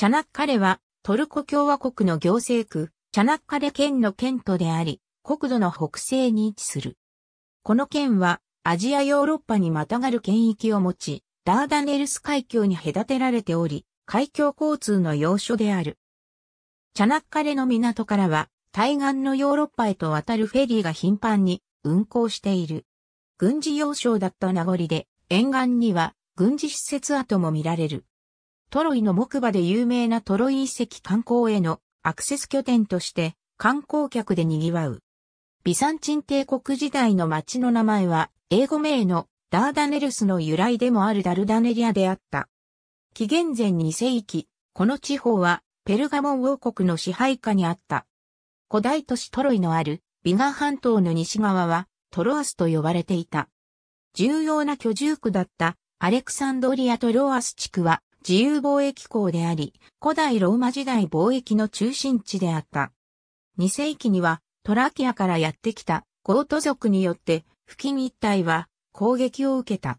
チャナッカレは、トルコ共和国の行政区、チャナッカレ県の県都であり、国土の北西に位置する。この県は、アジアヨーロッパにまたがる県域を持ち、ダーダネルス海峡に隔てられており、海峡交通の要所である。チャナッカレの港からは、対岸のヨーロッパへと渡るフェリーが頻繁に運航している。軍事要衝だった名残で、沿岸には軍事施設跡も見られる。トロイの木馬で有名なトロイ遺跡観光へのアクセス拠点として観光客で賑わう。ビサンチン帝国時代の町の名前は英語名のダーダネルスの由来でもあるダルダネリアであった。紀元前2世紀、この地方はペルガモン王国の支配下にあった。古代都市トロイのあるビガ半島の西側はトロアスと呼ばれていた。重要な居住区だったアレクサンドリアトロアス地区は自由貿易港であり、古代ローマ時代貿易の中心地であった。2世紀にはトラキアからやってきたゴート族によって付近一帯は攻撃を受けた。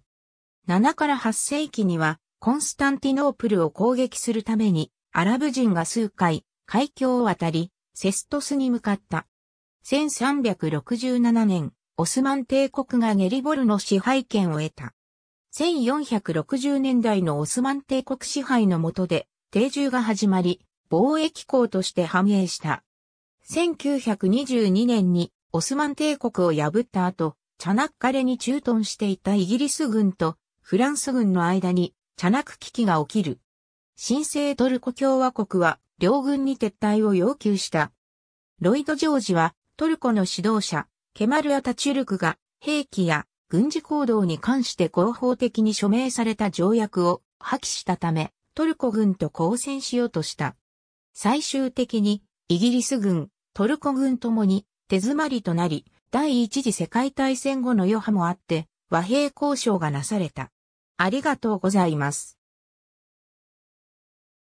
7から8世紀にはコンスタンティノープルを攻撃するためにアラブ人が数回海峡を渡りセストスに向かった。1367年、オスマン帝国がゲリボルの支配権を得た。1460年代のオスマン帝国支配の下で定住が始まり、貿易港として繁栄した。1922年にオスマン帝国を破った後、チャナッカレに駐屯していたイギリス軍とフランス軍の間にチャナク危機が起きる。新生トルコ共和国は両軍に撤退を要求した。ロイド・ジョージはトルコの指導者、ケマル・アタチュルクが兵器や軍事行動に関して合法的に署名された条約を破棄したため、トルコ軍と交戦しようとした。最終的に、イギリス軍、トルコ軍ともに手詰まりとなり、第一次世界大戦後の余波もあって、和平交渉がなされた。ありがとうございます。